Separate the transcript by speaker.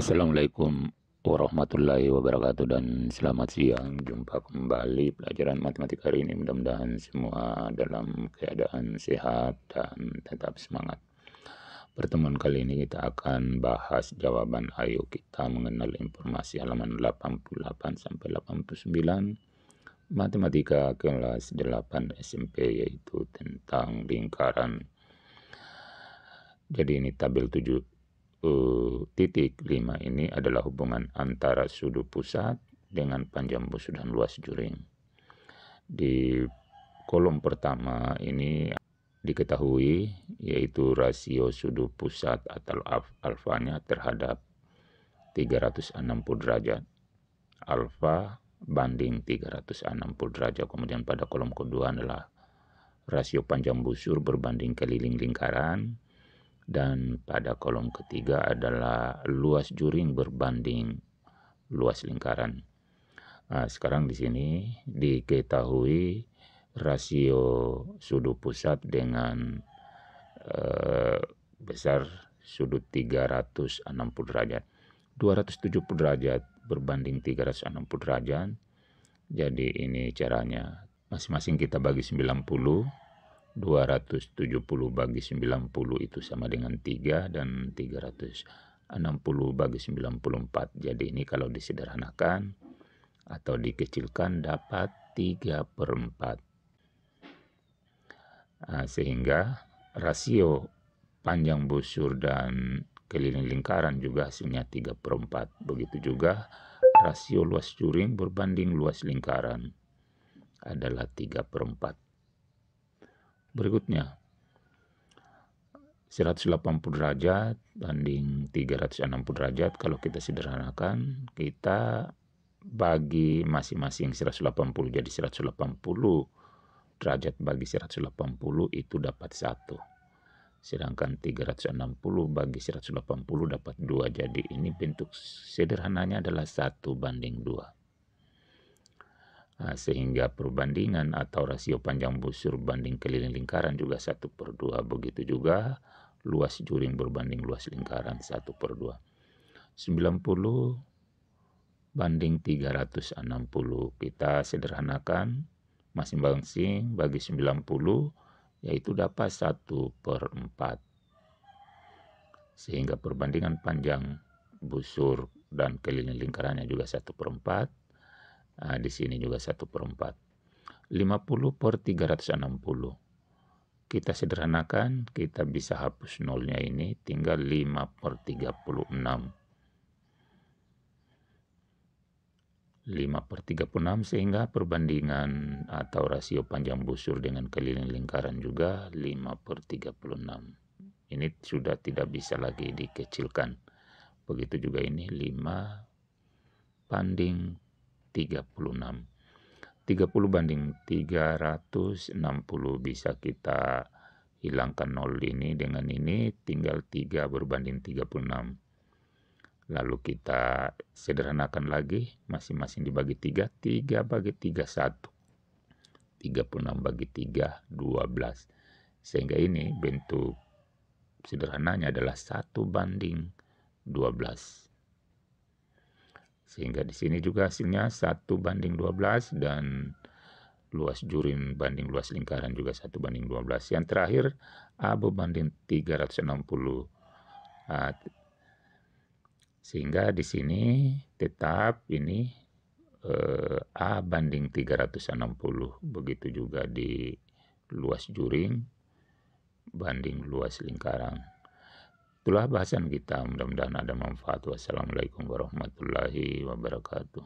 Speaker 1: Assalamualaikum warahmatullahi wabarakatuh dan selamat siang jumpa kembali pelajaran matematika hari ini mudah-mudahan semua dalam keadaan sehat dan tetap semangat pertemuan kali ini kita akan bahas jawaban ayo kita mengenal informasi halaman 88 sampai 89 matematika kelas 8 SMP yaitu tentang lingkaran jadi ini tabel 7 U titik 5 ini adalah hubungan antara sudut pusat dengan panjang busur dan luas juring. Di kolom pertama ini diketahui yaitu rasio sudut pusat atau alfanya terhadap 360 derajat. Alfa banding 360 derajat. Kemudian pada kolom kedua adalah rasio panjang busur berbanding keliling lingkaran dan pada kolom ketiga adalah luas juring berbanding luas lingkaran. Nah, sekarang di sini diketahui rasio sudut pusat dengan eh, besar sudut 360 derajat. 270 derajat berbanding 360 derajat. Jadi ini caranya. Masing-masing kita bagi 90 270 bagi 90 itu sama dengan 3 dan 360 bagi 94. Jadi ini kalau disederhanakan atau dikecilkan dapat 3 per 4. Nah, sehingga rasio panjang busur dan keliling lingkaran juga hasilnya 3 per 4. Begitu juga rasio luas curing berbanding luas lingkaran adalah 3 per 4 berikutnya. 180 derajat banding 360 derajat kalau kita sederhanakan kita bagi masing-masing 180 jadi 180 derajat bagi 180 itu dapat 1 sedangkan 360 bagi 180 dapat 2 jadi ini bentuk sederhananya adalah 1 banding 2 Nah, sehingga perbandingan atau rasio panjang busur banding keliling lingkaran juga satu per dua Begitu juga luas juring berbanding luas lingkaran satu per 2. 90 banding 360 kita sederhanakan masing-masing bagi 90 yaitu dapat 1 per 4 sehingga perbandingan panjang busur dan keliling lingkarannya juga 1 per 4 Nah, di sini juga 1 per 4. 50 per 360. Kita sederhanakan, kita bisa hapus nolnya ini, tinggal 5 per 36. 5 per 36 sehingga perbandingan atau rasio panjang busur dengan keliling lingkaran juga 5 per 36. Ini sudah tidak bisa lagi dikecilkan. Begitu juga ini 5 banding 36. 30 banding 360 bisa kita hilangkan nol ini dengan ini tinggal 3 berbanding 36. Lalu kita sederhanakan lagi, masing-masing dibagi 3, 3 bagi 3, 1. 36 bagi 3, 12. Sehingga ini bentuk sederhananya adalah 1 banding 12. Sehingga di sini juga hasilnya 1 banding 12 dan luas jurim banding luas lingkaran juga 1 banding 12. Yang terakhir A berbanding 360. puluh ah, sehingga di sini tetap ini eh, A banding 360. Begitu juga di luas juring banding luas lingkaran. Itulah bahasan kita. Mudah-mudahan ada manfaat. Wassalamualaikum warahmatullahi wabarakatuh.